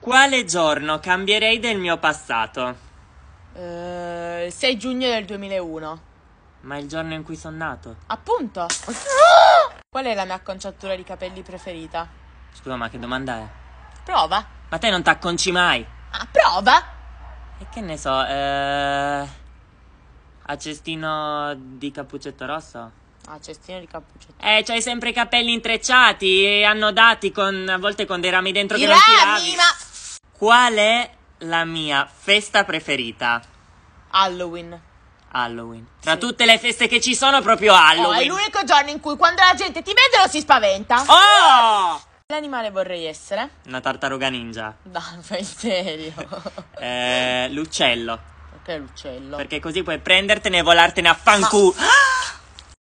Quale giorno cambierei del mio passato? Eh, 6 giugno del 2001. Ma il giorno in cui sono nato. Appunto! Qual è la mia acconciatura di capelli preferita? Scusa, ma che domanda è? Prova. Ma te non t'acconci mai. Ah, prova! E che ne so, eh... A cestino di cappuccetto rosso? Ah, cestino di cappuccetto. rosso? Eh, c'hai sempre i capelli intrecciati e annodati con, a volte con dei rami dentro I che rami, non ti lavi. ma... Qual è la mia festa preferita? Halloween. Halloween. Tra sì. tutte le feste che ci sono, proprio Halloween. Oh, è l'unico giorno in cui quando la gente ti vede lo si spaventa. Oh! animale vorrei essere? Una tartaruga ninja. No, fai serio. eh, l'uccello. Perché l'uccello? Perché così puoi prendertene e volartene a fanculo. Ma... Ah!